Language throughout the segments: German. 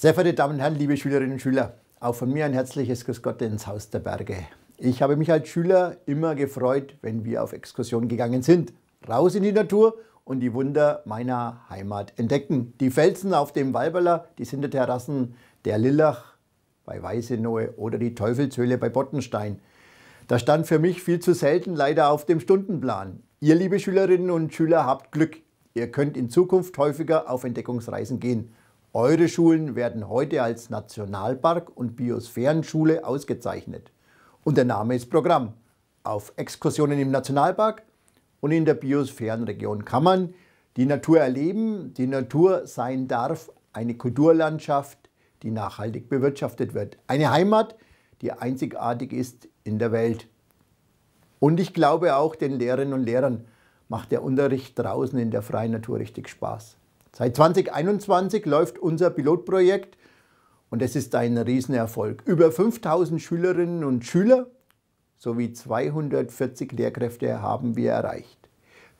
Sehr verehrte Damen und Herren, liebe Schülerinnen und Schüler, auch von mir ein herzliches Grüß Gott ins Haus der Berge. Ich habe mich als Schüler immer gefreut, wenn wir auf Exkursionen gegangen sind. Raus in die Natur und die Wunder meiner Heimat entdecken. Die Felsen auf dem Walberler, die Sinterterrassen, der Lillach bei Weißenohe oder die Teufelshöhle bei Bottenstein. Das stand für mich viel zu selten leider auf dem Stundenplan. Ihr, liebe Schülerinnen und Schüler, habt Glück. Ihr könnt in Zukunft häufiger auf Entdeckungsreisen gehen. Eure Schulen werden heute als Nationalpark und Biosphärenschule ausgezeichnet. Und der Name ist Programm. Auf Exkursionen im Nationalpark und in der Biosphärenregion kann man die Natur erleben, die Natur sein darf, eine Kulturlandschaft, die nachhaltig bewirtschaftet wird. Eine Heimat, die einzigartig ist in der Welt. Und ich glaube auch den Lehrerinnen und Lehrern macht der Unterricht draußen in der freien Natur richtig Spaß. Seit 2021 läuft unser Pilotprojekt und es ist ein Riesenerfolg. Über 5000 Schülerinnen und Schüler sowie 240 Lehrkräfte haben wir erreicht.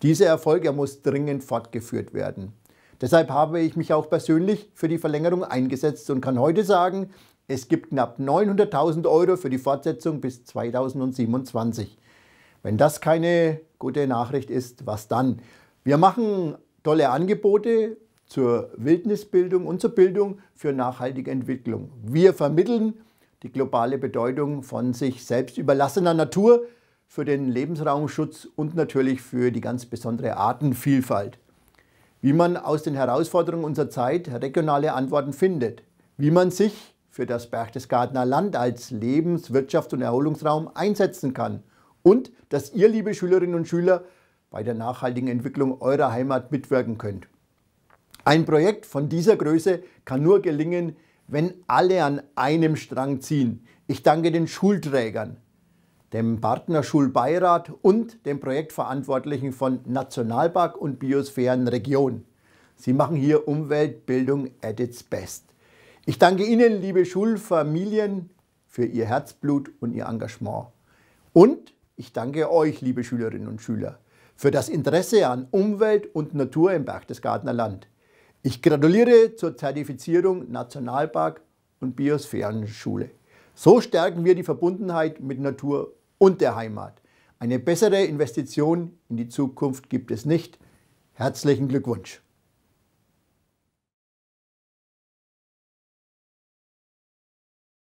Dieser Erfolg er muss dringend fortgeführt werden. Deshalb habe ich mich auch persönlich für die Verlängerung eingesetzt und kann heute sagen, es gibt knapp 900.000 Euro für die Fortsetzung bis 2027. Wenn das keine gute Nachricht ist, was dann? Wir machen tolle Angebote zur Wildnisbildung und zur Bildung für nachhaltige Entwicklung. Wir vermitteln die globale Bedeutung von sich selbst überlassener Natur für den Lebensraumschutz und natürlich für die ganz besondere Artenvielfalt. Wie man aus den Herausforderungen unserer Zeit regionale Antworten findet. Wie man sich für das Berchtesgadener Land als Lebens-, Wirtschafts- und Erholungsraum einsetzen kann. Und dass ihr, liebe Schülerinnen und Schüler, bei der nachhaltigen Entwicklung eurer Heimat mitwirken könnt. Ein Projekt von dieser Größe kann nur gelingen, wenn alle an einem Strang ziehen. Ich danke den Schulträgern, dem Partnerschulbeirat und dem Projektverantwortlichen von Nationalpark und Biosphärenregion. Sie machen hier Umweltbildung at its best. Ich danke Ihnen, liebe Schulfamilien, für Ihr Herzblut und Ihr Engagement. Und ich danke euch, liebe Schülerinnen und Schüler für das Interesse an Umwelt und Natur im Berchtesgadener Land. Ich gratuliere zur Zertifizierung Nationalpark und Biosphärenschule. So stärken wir die Verbundenheit mit Natur und der Heimat. Eine bessere Investition in die Zukunft gibt es nicht. Herzlichen Glückwunsch.